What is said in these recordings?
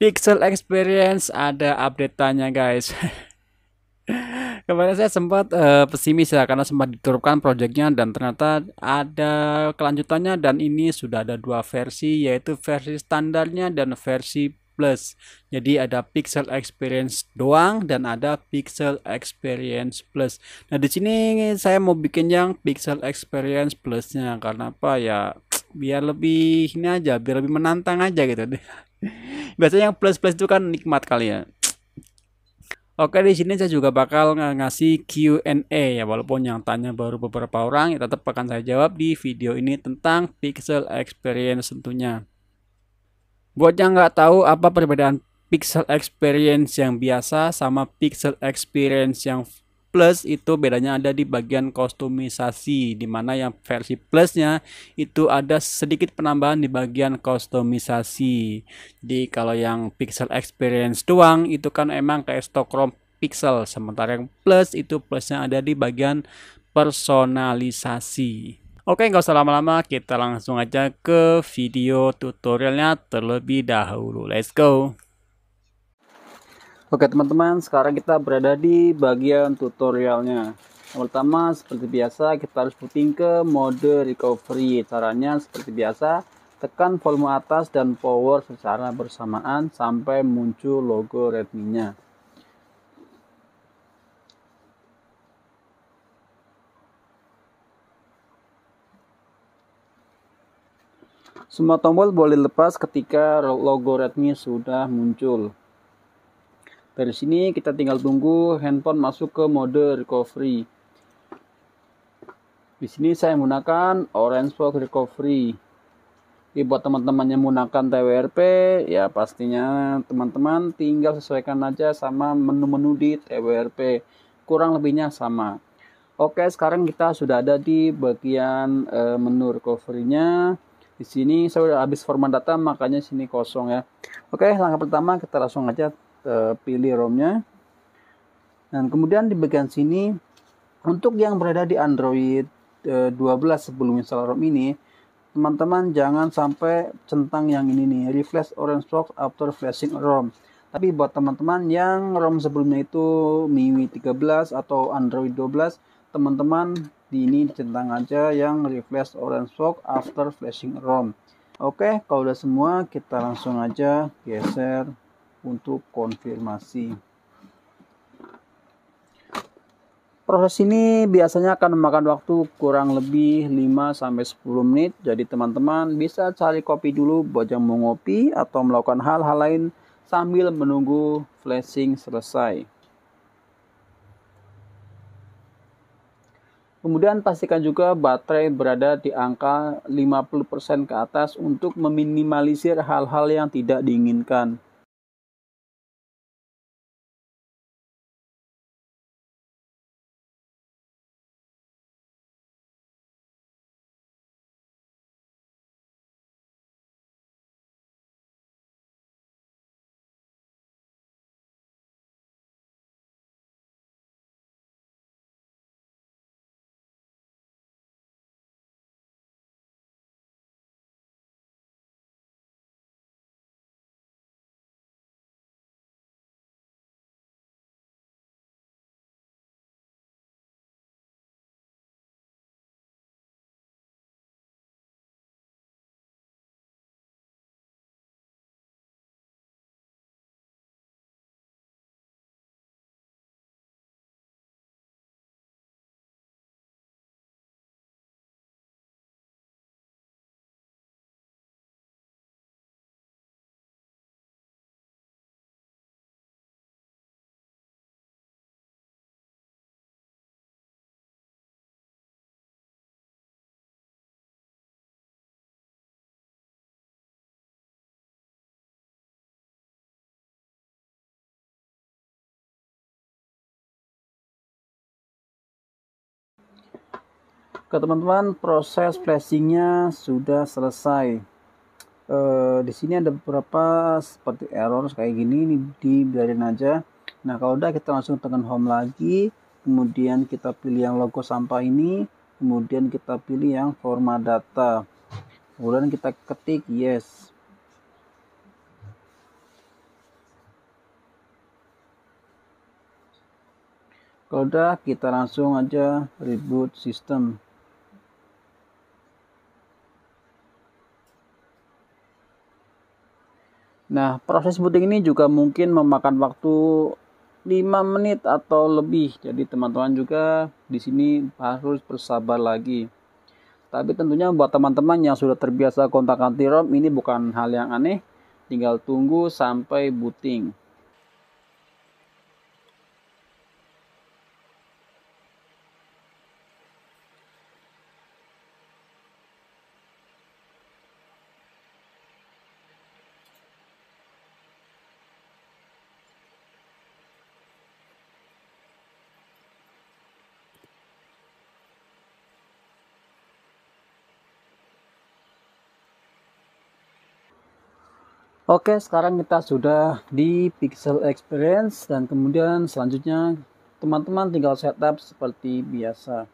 Pixel Experience ada update-nya guys. Kemarin saya sempat uh, pesimis ya karena sempat diturunkan projectnya dan ternyata ada kelanjutannya dan ini sudah ada dua versi yaitu versi standarnya dan versi plus. Jadi ada Pixel Experience doang dan ada Pixel Experience Plus. Nah di sini saya mau bikin yang Pixel Experience Plusnya karena apa ya biar lebih ini aja biar lebih menantang aja gitu deh. Biasanya yang plus-plus itu kan nikmat kali ya. Oke di sini saya juga bakal ngasih Q&A ya walaupun yang tanya baru beberapa orang ya tetap akan saya jawab di video ini tentang pixel experience tentunya. Buat yang nggak tahu apa perbedaan pixel experience yang biasa sama pixel experience yang Plus itu bedanya ada di bagian kostumisasi di mana yang versi plusnya itu ada sedikit penambahan di bagian kostumisasi. Di kalau yang Pixel Experience doang itu kan emang kayak stock rom Pixel sementara yang plus itu plusnya ada di bagian personalisasi. Oke, nggak usah lama-lama, kita langsung aja ke video tutorialnya terlebih dahulu. Let's go! Oke teman-teman, sekarang kita berada di bagian tutorialnya. Yang pertama, seperti biasa, kita harus puting ke mode recovery. Caranya seperti biasa, tekan volume atas dan power secara bersamaan sampai muncul logo Redmi-nya. Semua tombol boleh lepas ketika logo Redmi sudah muncul. Dari sini kita tinggal tunggu handphone masuk ke mode recovery. Di sini saya menggunakan Orange Fog Recovery. Jadi buat teman-teman yang menggunakan TWRP, ya pastinya teman-teman tinggal sesuaikan aja sama menu-menu di TWRP. Kurang lebihnya sama. Oke, sekarang kita sudah ada di bagian e, menu recovery-nya. Di sini saya sudah habis format data, makanya sini kosong ya. Oke, langkah pertama kita langsung aja Eh, pilih ROM-nya. Dan kemudian di bagian sini untuk yang berada di Android 12 eh, sebelum install ROM ini, teman-teman jangan sampai centang yang ini nih, refresh orange box after flashing ROM. Tapi buat teman-teman yang ROM sebelumnya itu MIUI 13 atau Android 12, teman-teman di ini centang aja yang refresh orange box after flashing ROM. Oke, kalau udah semua kita langsung aja geser untuk konfirmasi. Proses ini biasanya akan memakan waktu kurang lebih 5 sampai 10 menit. Jadi teman-teman bisa cari kopi dulu buat yang mau ngopi atau melakukan hal-hal lain sambil menunggu flashing selesai. Kemudian pastikan juga baterai berada di angka 50% ke atas untuk meminimalisir hal-hal yang tidak diinginkan. Oke teman-teman, proses flashingnya sudah selesai. E, di sini ada beberapa seperti error kayak gini, ini dibiarin aja. Nah kalau udah kita langsung tekan home lagi, kemudian kita pilih yang logo sampah ini, kemudian kita pilih yang format data. Kemudian kita ketik yes. Kalau udah kita langsung aja reboot sistem. Nah, proses booting ini juga mungkin memakan waktu 5 menit atau lebih. Jadi teman-teman juga di sini harus bersabar lagi. Tapi tentunya buat teman-teman yang sudah terbiasa kontak anti ROM ini bukan hal yang aneh. Tinggal tunggu sampai booting. Oke, sekarang kita sudah di Pixel Experience dan kemudian selanjutnya teman-teman tinggal setup seperti biasa.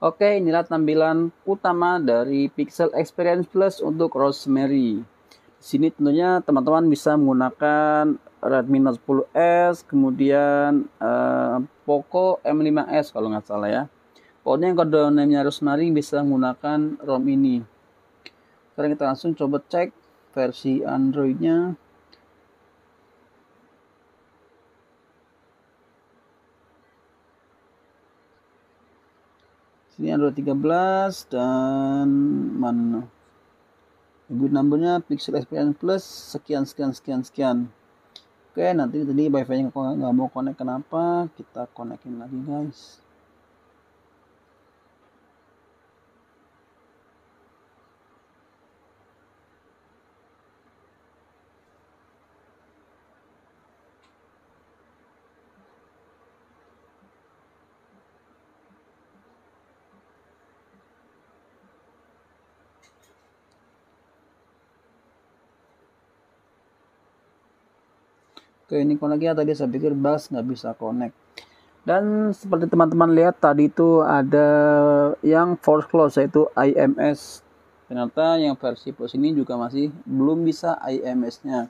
Oke, inilah tampilan utama dari Pixel Experience Plus untuk Rosemary. Di sini tentunya teman-teman bisa menggunakan Redmi Note 10S, kemudian eh, Poco M5s kalau nggak salah ya. Pokoknya yang kode namanya Rosemary bisa menggunakan ROM ini. Sekarang kita langsung coba cek versi android nya Ini Android 13 dan mana? Good numbernya Pixel Experience Plus sekian sekian sekian sekian. Oke, nanti tadi wifi-nya nggak mau connect kenapa? Kita connectin lagi guys. ke unicorn lagi ya tadi saya pikir bus nggak bisa connect dan seperti teman-teman lihat tadi itu ada yang force close yaitu IMS ternyata yang versi plus ini juga masih belum bisa IMS nya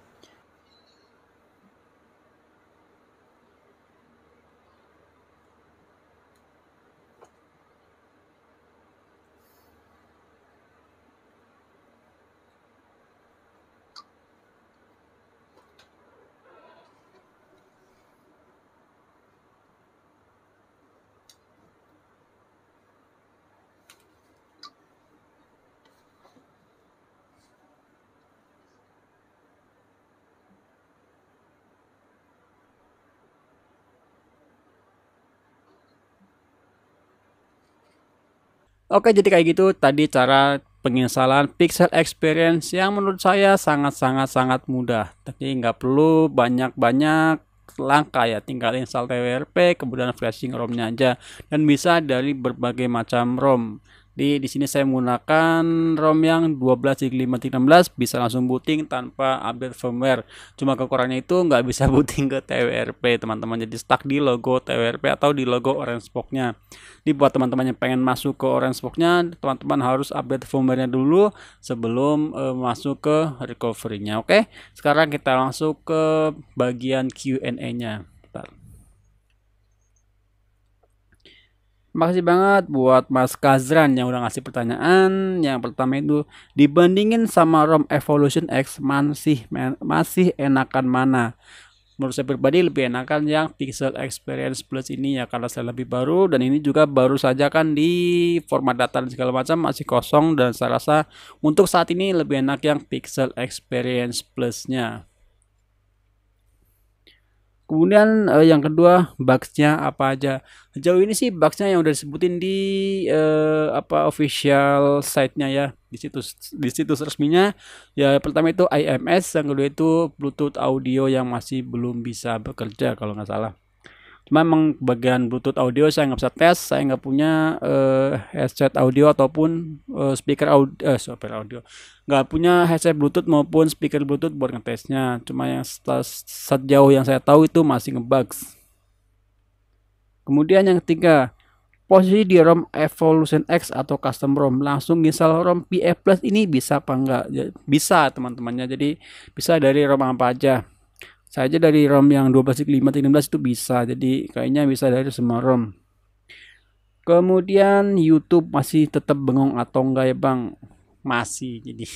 Oke, jadi kayak gitu tadi cara penginstalan Pixel Experience yang menurut saya sangat-sangat-sangat mudah. Tapi nggak perlu banyak-banyak langkah ya, tinggal install TWRP, kemudian flashing ROM-nya aja, dan bisa dari berbagai macam ROM. Jadi di sini saya menggunakan ROM yang 12.5.16 bisa langsung booting tanpa update firmware. Cuma kekurangannya itu nggak bisa booting ke TWRP teman-teman. Jadi stuck di logo TWRP atau di logo Orange Box-nya. Jadi buat teman-teman yang pengen masuk ke Orange Box-nya, teman-teman harus update firmware-nya dulu sebelum uh, masuk ke recovery-nya. Oke, sekarang kita langsung ke bagian Q&A-nya. Makasih banget buat Mas Kazran yang udah ngasih pertanyaan. Yang pertama itu dibandingin sama ROM Evolution X masih masih enakan mana? Menurut saya pribadi lebih enakan yang Pixel Experience Plus ini ya karena saya lebih baru dan ini juga baru saja kan di format data dan segala macam masih kosong dan saya rasa untuk saat ini lebih enak yang Pixel Experience Plusnya. Kemudian uh, yang kedua bugsnya apa aja? Jauh ini sih bugsnya yang udah disebutin di uh, apa official site-nya ya di situs di situs resminya. Ya pertama itu IMS, yang kedua itu Bluetooth audio yang masih belum bisa bekerja kalau nggak salah cuma memang bagian Bluetooth audio saya nggak bisa tes saya nggak punya uh, headset audio ataupun uh, speaker audio uh, eh, speaker audio nggak punya headset Bluetooth maupun speaker Bluetooth buat ngetesnya cuma yang sejauh yang saya tahu itu masih ngebugs kemudian yang ketiga posisi di ROM Evolution X atau custom ROM langsung misal ROM PF Plus ini bisa apa enggak bisa teman-temannya jadi bisa dari ROM apa aja saya aja dari ROM yang 12 itu bisa jadi kayaknya bisa dari semua ROM kemudian YouTube masih tetap bengong atau enggak ya Bang masih jadi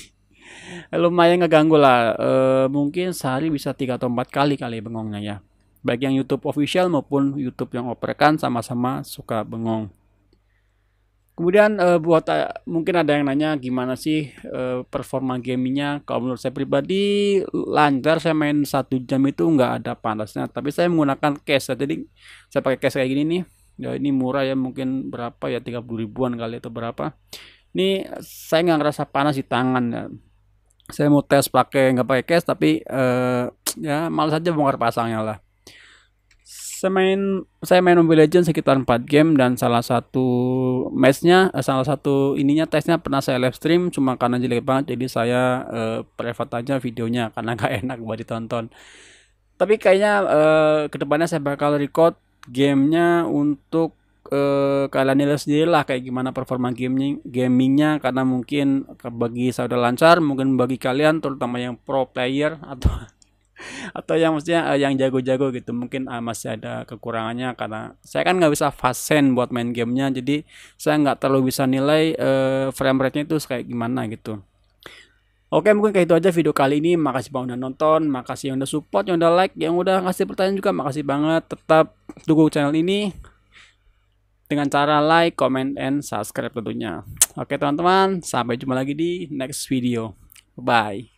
lumayan ngeganggu lah e, mungkin sehari bisa tiga atau empat kali kali bengongnya ya baik yang YouTube official maupun YouTube yang operkan sama-sama suka bengong Kemudian uh, buat eh, mungkin ada yang nanya gimana sih uh, performa gamenya? Kalau menurut saya pribadi lancar, saya main satu jam itu nggak ada panasnya. Tapi saya menggunakan case, jadi saya pakai case kayak gini nih. Ya, ini murah ya mungkin berapa ya 30 ribuan kali atau berapa. Ini saya nggak ngerasa panas di tangan. Ya. Saya mau tes pakai nggak pakai case tapi uh, ya malas aja bongkar pasangnya lah saya main saya main Mobile Legends sekitar 4 game dan salah satu matchnya eh, salah satu ininya tesnya pernah saya live stream cuma karena jelek banget jadi saya eh, private aja videonya karena nggak enak buat ditonton tapi kayaknya eh, kedepannya saya bakal record gamenya untuk ke eh, kalian nilai sendiri lah kayak gimana performa gaming gamingnya karena mungkin bagi saya udah lancar mungkin bagi kalian terutama yang pro player atau atau yang maksudnya uh, yang jago-jago gitu mungkin uh, masih ada kekurangannya karena saya kan nggak bisa fasen buat main gamenya jadi saya nggak terlalu bisa nilai uh, frame rate-nya itu kayak gimana gitu Oke mungkin kayak itu aja video kali ini makasih banget udah nonton makasih yang udah support yang udah like yang udah ngasih pertanyaan juga makasih banget tetap dukung channel ini dengan cara like, comment, and subscribe tentunya. Oke teman-teman, sampai jumpa lagi di next video. Bye.